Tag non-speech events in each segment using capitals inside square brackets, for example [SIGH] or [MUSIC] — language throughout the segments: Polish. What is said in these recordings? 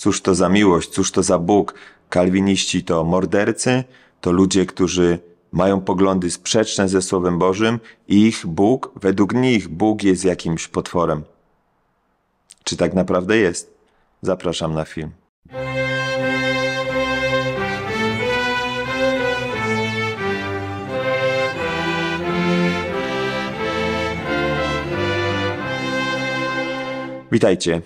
Cóż to za miłość, cóż to za Bóg? Kalwiniści to mordercy, to ludzie, którzy mają poglądy sprzeczne ze Słowem Bożym i ich Bóg, według nich Bóg jest jakimś potworem. Czy tak naprawdę jest? Zapraszam na film. Witajcie.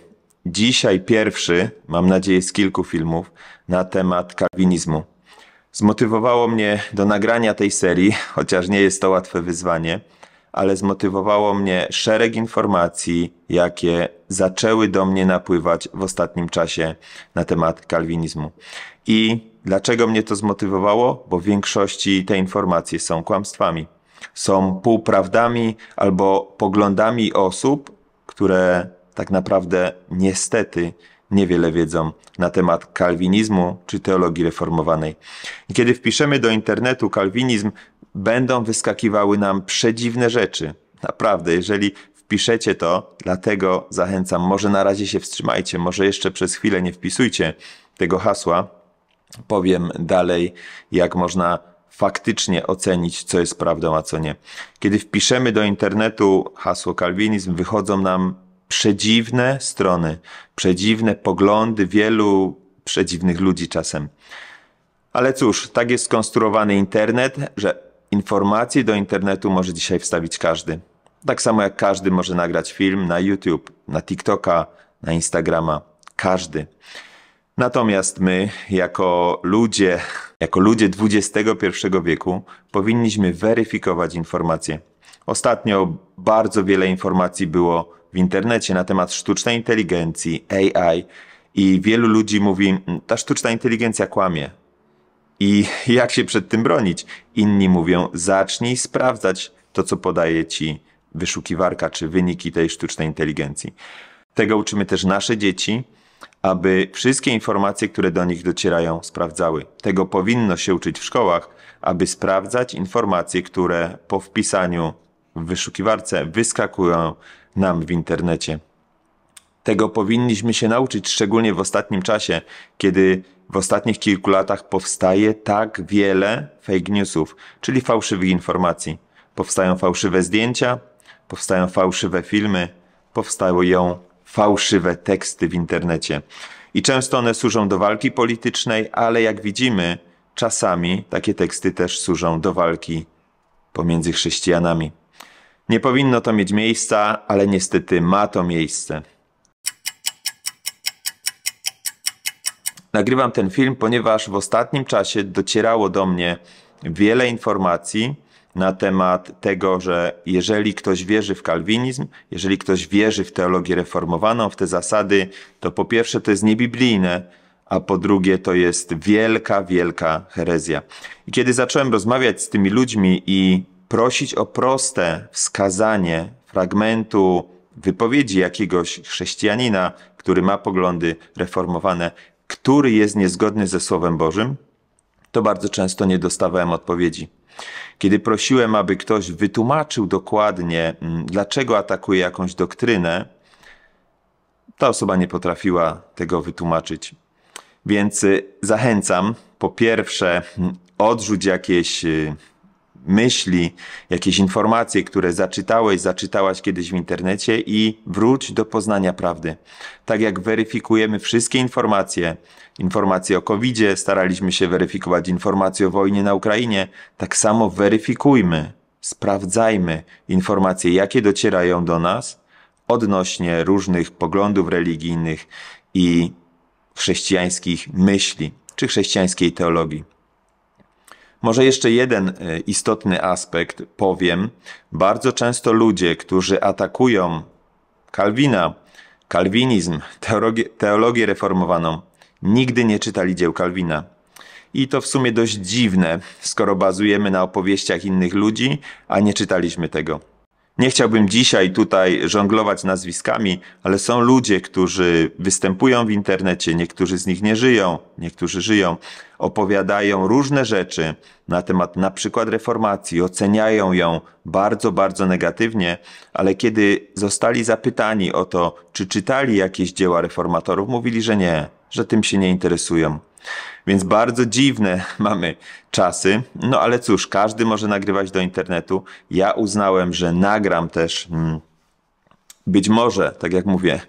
Dzisiaj pierwszy, mam nadzieję z kilku filmów, na temat kalwinizmu. Zmotywowało mnie do nagrania tej serii, chociaż nie jest to łatwe wyzwanie, ale zmotywowało mnie szereg informacji, jakie zaczęły do mnie napływać w ostatnim czasie na temat kalwinizmu. I dlaczego mnie to zmotywowało? Bo w większości te informacje są kłamstwami. Są półprawdami albo poglądami osób, które tak naprawdę niestety niewiele wiedzą na temat kalwinizmu czy teologii reformowanej. I kiedy wpiszemy do internetu kalwinizm, będą wyskakiwały nam przedziwne rzeczy. Naprawdę, jeżeli wpiszecie to, dlatego zachęcam, może na razie się wstrzymajcie, może jeszcze przez chwilę nie wpisujcie tego hasła. Powiem dalej, jak można faktycznie ocenić, co jest prawdą, a co nie. Kiedy wpiszemy do internetu hasło kalwinizm, wychodzą nam przedziwne strony, przedziwne poglądy wielu przedziwnych ludzi czasem. Ale cóż, tak jest skonstruowany internet, że informacji do internetu może dzisiaj wstawić każdy. Tak samo jak każdy może nagrać film na YouTube, na TikToka, na Instagrama. Każdy. Natomiast my, jako ludzie, jako ludzie XXI wieku, powinniśmy weryfikować informacje. Ostatnio bardzo wiele informacji było w internecie na temat sztucznej inteligencji, AI i wielu ludzi mówi, mm, ta sztuczna inteligencja kłamie. I [LAUGHS] jak się przed tym bronić? Inni mówią, zacznij sprawdzać to, co podaje ci wyszukiwarka czy wyniki tej sztucznej inteligencji. Tego uczymy też nasze dzieci, aby wszystkie informacje, które do nich docierają, sprawdzały. Tego powinno się uczyć w szkołach, aby sprawdzać informacje, które po wpisaniu w wyszukiwarce, wyskakują nam w internecie. Tego powinniśmy się nauczyć, szczególnie w ostatnim czasie, kiedy w ostatnich kilku latach powstaje tak wiele fake newsów, czyli fałszywych informacji. Powstają fałszywe zdjęcia, powstają fałszywe filmy, powstają fałszywe teksty w internecie. I często one służą do walki politycznej, ale jak widzimy, czasami takie teksty też służą do walki pomiędzy chrześcijanami. Nie powinno to mieć miejsca, ale niestety ma to miejsce. Nagrywam ten film, ponieważ w ostatnim czasie docierało do mnie wiele informacji na temat tego, że jeżeli ktoś wierzy w kalwinizm, jeżeli ktoś wierzy w teologię reformowaną, w te zasady, to po pierwsze to jest niebiblijne, a po drugie to jest wielka, wielka herezja. I kiedy zacząłem rozmawiać z tymi ludźmi i prosić o proste wskazanie fragmentu wypowiedzi jakiegoś chrześcijanina, który ma poglądy reformowane, który jest niezgodny ze Słowem Bożym, to bardzo często nie dostawałem odpowiedzi. Kiedy prosiłem, aby ktoś wytłumaczył dokładnie, mm, dlaczego atakuje jakąś doktrynę, ta osoba nie potrafiła tego wytłumaczyć. Więc y, zachęcam, po pierwsze, mm, odrzuć jakieś y, myśli, jakieś informacje, które zaczytałeś, zaczytałaś kiedyś w internecie i wróć do poznania prawdy. Tak jak weryfikujemy wszystkie informacje, informacje o covid staraliśmy się weryfikować informacje o wojnie na Ukrainie, tak samo weryfikujmy, sprawdzajmy informacje, jakie docierają do nas odnośnie różnych poglądów religijnych i chrześcijańskich myśli czy chrześcijańskiej teologii. Może jeszcze jeden e, istotny aspekt powiem. Bardzo często ludzie, którzy atakują Kalwina, kalwinizm, teologię, teologię reformowaną, nigdy nie czytali dzieł Kalwina. I to w sumie dość dziwne, skoro bazujemy na opowieściach innych ludzi, a nie czytaliśmy tego. Nie chciałbym dzisiaj tutaj żonglować nazwiskami, ale są ludzie, którzy występują w internecie, niektórzy z nich nie żyją, niektórzy żyją, opowiadają różne rzeczy na temat na przykład reformacji, oceniają ją bardzo, bardzo negatywnie, ale kiedy zostali zapytani o to, czy czytali jakieś dzieła reformatorów, mówili, że nie, że tym się nie interesują. Więc bardzo dziwne [LAUGHS] mamy czasy. No ale cóż, każdy może nagrywać do internetu. Ja uznałem, że nagram też mm, być może, tak jak mówię,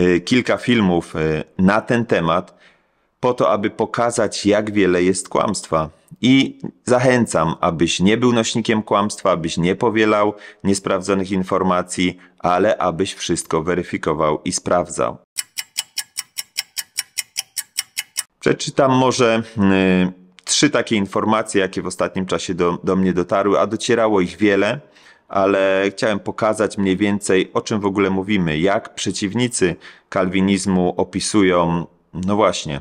y, kilka filmów y, na ten temat, po to, aby pokazać, jak wiele jest kłamstwa. I zachęcam, abyś nie był nośnikiem kłamstwa, abyś nie powielał niesprawdzonych informacji, ale abyś wszystko weryfikował i sprawdzał. Przeczytam może y, trzy takie informacje, jakie w ostatnim czasie do, do mnie dotarły, a docierało ich wiele, ale chciałem pokazać mniej więcej, o czym w ogóle mówimy, jak przeciwnicy kalwinizmu opisują, no właśnie,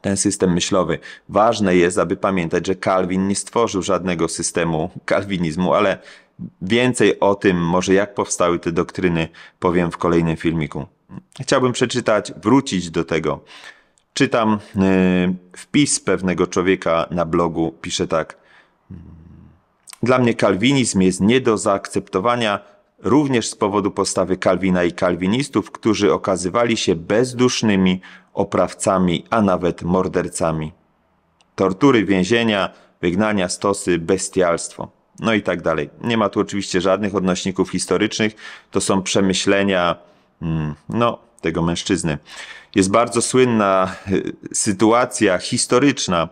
ten system myślowy. Ważne jest, aby pamiętać, że Kalwin nie stworzył żadnego systemu kalwinizmu, ale więcej o tym, może jak powstały te doktryny, powiem w kolejnym filmiku. Chciałbym przeczytać, wrócić do tego Czytam e, wpis pewnego człowieka na blogu, pisze tak. Dla mnie kalwinizm jest nie do zaakceptowania również z powodu postawy Kalwina i kalwinistów, którzy okazywali się bezdusznymi oprawcami, a nawet mordercami. Tortury, więzienia, wygnania, stosy, bestialstwo. No i tak dalej. Nie ma tu oczywiście żadnych odnośników historycznych. To są przemyślenia, mm, no, tego mężczyzny. Jest bardzo słynna e, sytuacja historyczna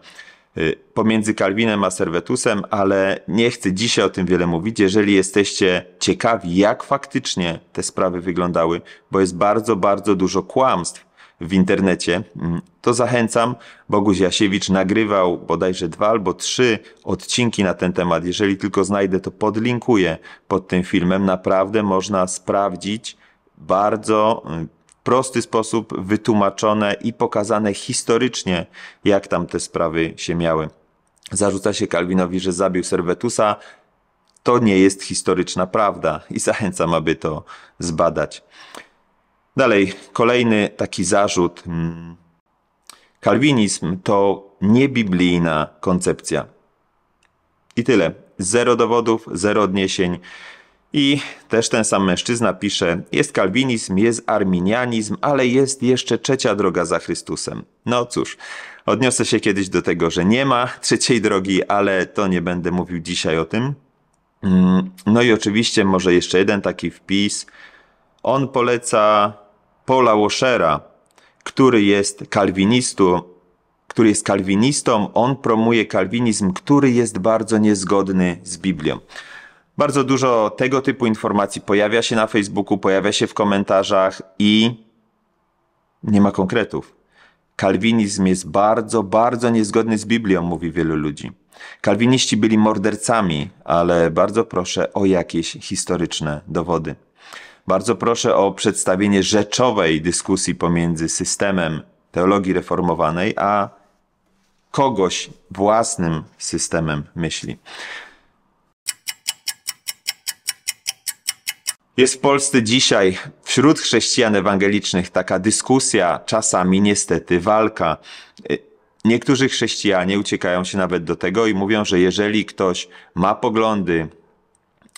e, pomiędzy Kalwinem a Servetusem, ale nie chcę dzisiaj o tym wiele mówić. Jeżeli jesteście ciekawi, jak faktycznie te sprawy wyglądały, bo jest bardzo, bardzo dużo kłamstw w internecie, mm, to zachęcam. Boguś Jasiewicz nagrywał bodajże dwa albo trzy odcinki na ten temat. Jeżeli tylko znajdę, to podlinkuję pod tym filmem. Naprawdę można sprawdzić bardzo mm, prosty sposób wytłumaczone i pokazane historycznie, jak tam te sprawy się miały. Zarzuca się Kalwinowi, że zabił Servetusa. To nie jest historyczna prawda i zachęcam, aby to zbadać. Dalej, kolejny taki zarzut. Kalwinizm to niebiblijna koncepcja. I tyle. Zero dowodów, zero odniesień. I też ten sam mężczyzna pisze, jest kalwinizm, jest arminianizm, ale jest jeszcze trzecia droga za Chrystusem. No cóż, odniosę się kiedyś do tego, że nie ma trzeciej drogi, ale to nie będę mówił dzisiaj o tym. Mm, no i oczywiście może jeszcze jeden taki wpis. On poleca Paula Washera, który jest kalwinistą, który jest kalwinistą, on promuje kalwinizm, który jest bardzo niezgodny z Biblią. Bardzo dużo tego typu informacji pojawia się na Facebooku, pojawia się w komentarzach i nie ma konkretów. Kalwinizm jest bardzo, bardzo niezgodny z Biblią, mówi wielu ludzi. Kalwiniści byli mordercami, ale bardzo proszę o jakieś historyczne dowody. Bardzo proszę o przedstawienie rzeczowej dyskusji pomiędzy systemem teologii reformowanej a kogoś własnym systemem myśli. Jest w Polsce dzisiaj wśród chrześcijan ewangelicznych taka dyskusja, czasami niestety walka. Y, niektórzy chrześcijanie uciekają się nawet do tego i mówią, że jeżeli ktoś ma poglądy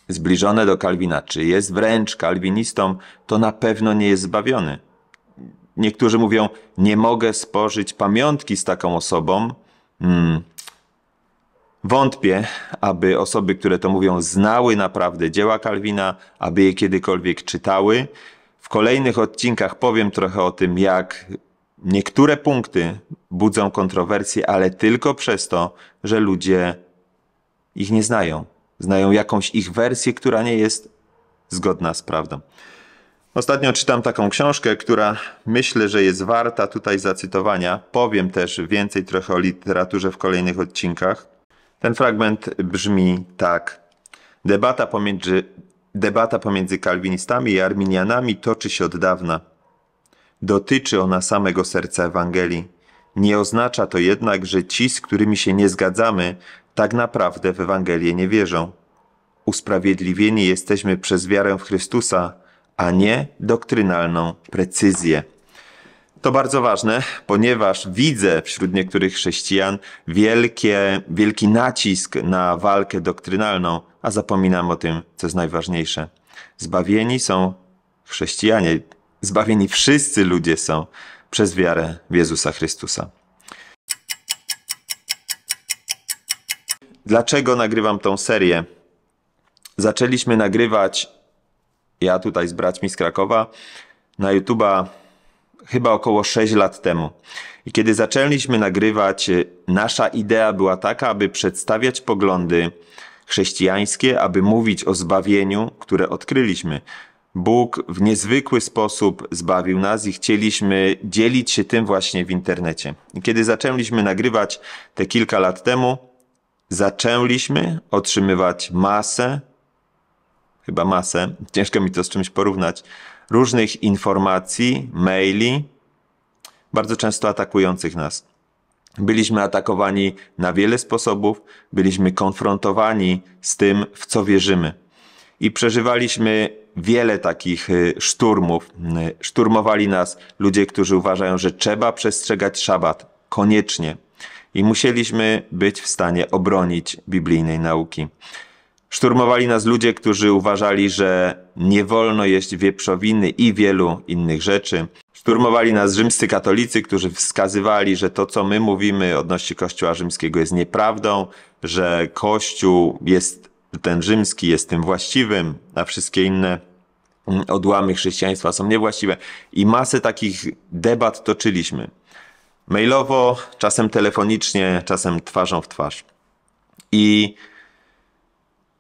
zbliżone do Kalwina, czy jest wręcz kalwinistą, to na pewno nie jest zbawiony. Niektórzy mówią, nie mogę spożyć pamiątki z taką osobą, hmm. Wątpię, aby osoby, które to mówią, znały naprawdę dzieła Kalwina, aby je kiedykolwiek czytały. W kolejnych odcinkach powiem trochę o tym, jak niektóre punkty budzą kontrowersje, ale tylko przez to, że ludzie ich nie znają. Znają jakąś ich wersję, która nie jest zgodna z prawdą. Ostatnio czytam taką książkę, która myślę, że jest warta tutaj zacytowania. Powiem też więcej trochę o literaturze w kolejnych odcinkach. Ten fragment brzmi tak. Debata pomiędzy, debata pomiędzy kalwinistami i arminianami toczy się od dawna. Dotyczy ona samego serca Ewangelii. Nie oznacza to jednak, że ci, z którymi się nie zgadzamy, tak naprawdę w Ewangelię nie wierzą. Usprawiedliwieni jesteśmy przez wiarę w Chrystusa, a nie doktrynalną precyzję. To bardzo ważne, ponieważ widzę wśród niektórych chrześcijan wielkie, wielki nacisk na walkę doktrynalną, a zapominam o tym, co jest najważniejsze. Zbawieni są chrześcijanie, zbawieni wszyscy ludzie są przez wiarę w Jezusa Chrystusa. Dlaczego nagrywam tą serię? Zaczęliśmy nagrywać, ja tutaj z braćmi z Krakowa, na YouTube'a chyba około 6 lat temu. I kiedy zaczęliśmy nagrywać, y, nasza idea była taka, aby przedstawiać poglądy chrześcijańskie, aby mówić o zbawieniu, które odkryliśmy. Bóg w niezwykły sposób zbawił nas i chcieliśmy dzielić się tym właśnie w internecie. I kiedy zaczęliśmy nagrywać te kilka lat temu, zaczęliśmy otrzymywać masę, chyba masę, ciężko mi to z czymś porównać, różnych informacji, maili, bardzo często atakujących nas. Byliśmy atakowani na wiele sposobów, byliśmy konfrontowani z tym, w co wierzymy. I przeżywaliśmy wiele takich y, szturmów. Y, szturmowali nas ludzie, którzy uważają, że trzeba przestrzegać szabat, koniecznie. I musieliśmy być w stanie obronić biblijnej nauki. Szturmowali nas ludzie, którzy uważali, że nie wolno jeść wieprzowiny i wielu innych rzeczy. Szturmowali nas rzymscy katolicy, którzy wskazywali, że to, co my mówimy odnośnie Kościoła rzymskiego jest nieprawdą, że Kościół jest, ten rzymski jest tym właściwym, a wszystkie inne odłamy chrześcijaństwa są niewłaściwe. I masę takich debat toczyliśmy. Mailowo, czasem telefonicznie, czasem twarzą w twarz. I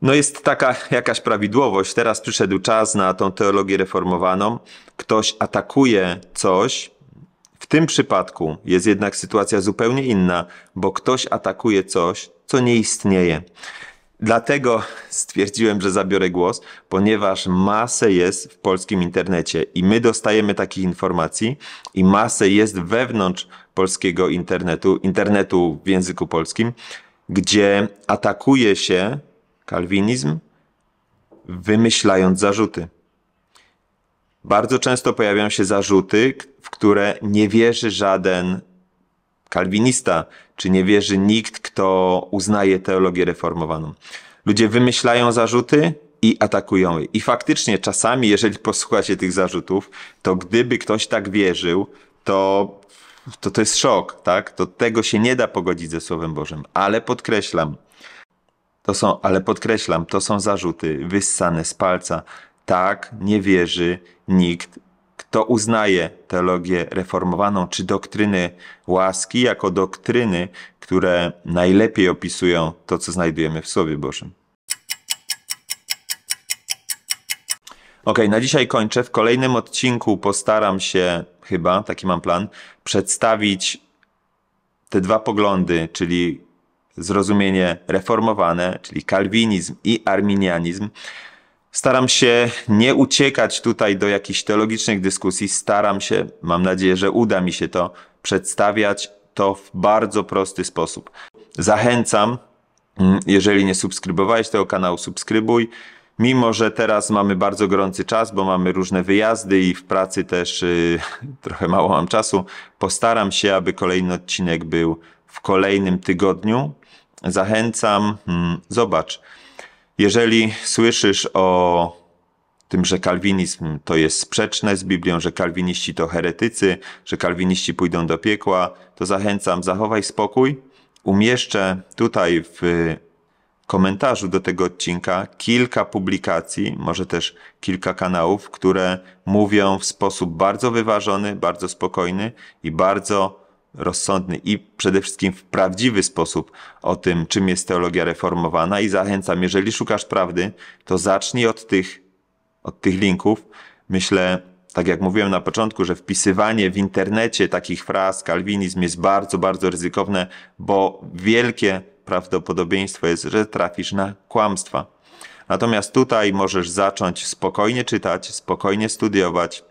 no jest taka jakaś prawidłowość. Teraz przyszedł czas na tą teologię reformowaną. Ktoś atakuje coś. W tym przypadku jest jednak sytuacja zupełnie inna, bo ktoś atakuje coś, co nie istnieje. Dlatego stwierdziłem, że zabiorę głos, ponieważ masę jest w polskim internecie i my dostajemy takich informacji i masę jest wewnątrz polskiego internetu, internetu w języku polskim, gdzie atakuje się kalwinizm, wymyślając zarzuty. Bardzo często pojawiają się zarzuty, w które nie wierzy żaden kalwinista, czy nie wierzy nikt, kto uznaje teologię reformowaną. Ludzie wymyślają zarzuty i atakują je. I faktycznie czasami, jeżeli posłuchacie tych zarzutów, to gdyby ktoś tak wierzył, to to, to jest szok, tak? To tego się nie da pogodzić ze Słowem Bożym. Ale podkreślam, to są, ale podkreślam, to są zarzuty wyssane z palca. Tak nie wierzy nikt, kto uznaje teologię reformowaną czy doktryny łaski jako doktryny, które najlepiej opisują to, co znajdujemy w Słowie Bożym. Ok, na dzisiaj kończę. W kolejnym odcinku postaram się, chyba, taki mam plan, przedstawić te dwa poglądy, czyli zrozumienie reformowane, czyli kalwinizm i arminianizm. Staram się nie uciekać tutaj do jakichś teologicznych dyskusji, staram się, mam nadzieję, że uda mi się to przedstawiać to w bardzo prosty sposób. Zachęcam, mm, jeżeli nie subskrybowałeś tego kanału, subskrybuj. Mimo, że teraz mamy bardzo gorący czas, bo mamy różne wyjazdy i w pracy też yy, [LAUGHS] trochę mało mam czasu, postaram się, aby kolejny odcinek był w kolejnym tygodniu, zachęcam. Hmm, zobacz, jeżeli słyszysz o tym, że kalwinizm to jest sprzeczne z Biblią, że kalwiniści to heretycy, że kalwiniści pójdą do piekła, to zachęcam, zachowaj spokój. Umieszczę tutaj w komentarzu do tego odcinka kilka publikacji, może też kilka kanałów, które mówią w sposób bardzo wyważony, bardzo spokojny i bardzo rozsądny i przede wszystkim w prawdziwy sposób o tym, czym jest teologia reformowana i zachęcam, jeżeli szukasz prawdy, to zacznij od tych, od tych linków. Myślę, tak jak mówiłem na początku, że wpisywanie w internecie takich fraz kalwinizm jest bardzo, bardzo ryzykowne, bo wielkie prawdopodobieństwo jest, że trafisz na kłamstwa. Natomiast tutaj możesz zacząć spokojnie czytać, spokojnie studiować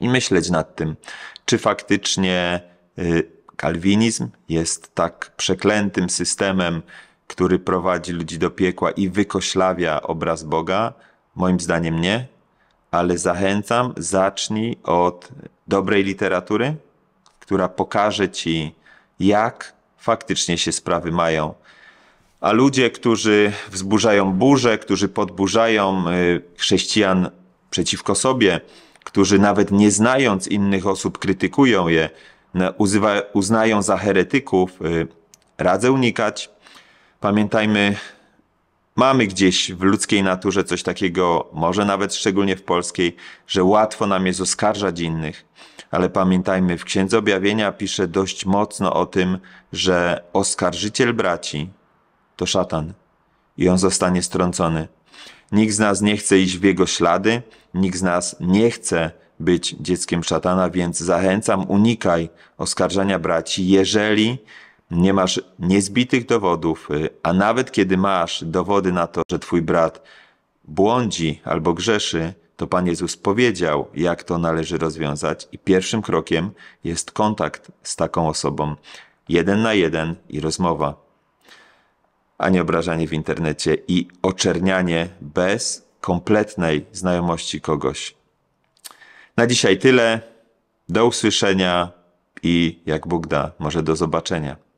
i myśleć nad tym, czy faktycznie Y, kalwinizm jest tak przeklętym systemem, który prowadzi ludzi do piekła i wykoślawia obraz Boga? Moim zdaniem nie, ale zachęcam, zacznij od dobrej literatury, która pokaże ci, jak faktycznie się sprawy mają. A ludzie, którzy wzburzają burzę, którzy podburzają y, chrześcijan przeciwko sobie, którzy nawet nie znając innych osób krytykują je, uzywa, uznają za heretyków, y, radzę unikać. Pamiętajmy, mamy gdzieś w ludzkiej naturze coś takiego, może nawet szczególnie w polskiej, że łatwo nam jest oskarżać innych, ale pamiętajmy, w Księdze Objawienia pisze dość mocno o tym, że oskarżyciel braci to szatan i on zostanie strącony. Nikt z nas nie chce iść w jego ślady, nikt z nas nie chce być dzieckiem szatana, więc zachęcam, unikaj oskarżania braci, jeżeli nie masz niezbitych dowodów, y, a nawet kiedy masz dowody na to, że twój brat błądzi albo grzeszy, to Pan Jezus powiedział, jak to należy rozwiązać, i pierwszym krokiem jest kontakt z taką osobą, jeden na jeden i rozmowa, a nie obrażanie w internecie i oczernianie bez kompletnej znajomości kogoś. Na dzisiaj tyle. Do usłyszenia i jak Bóg da, może do zobaczenia.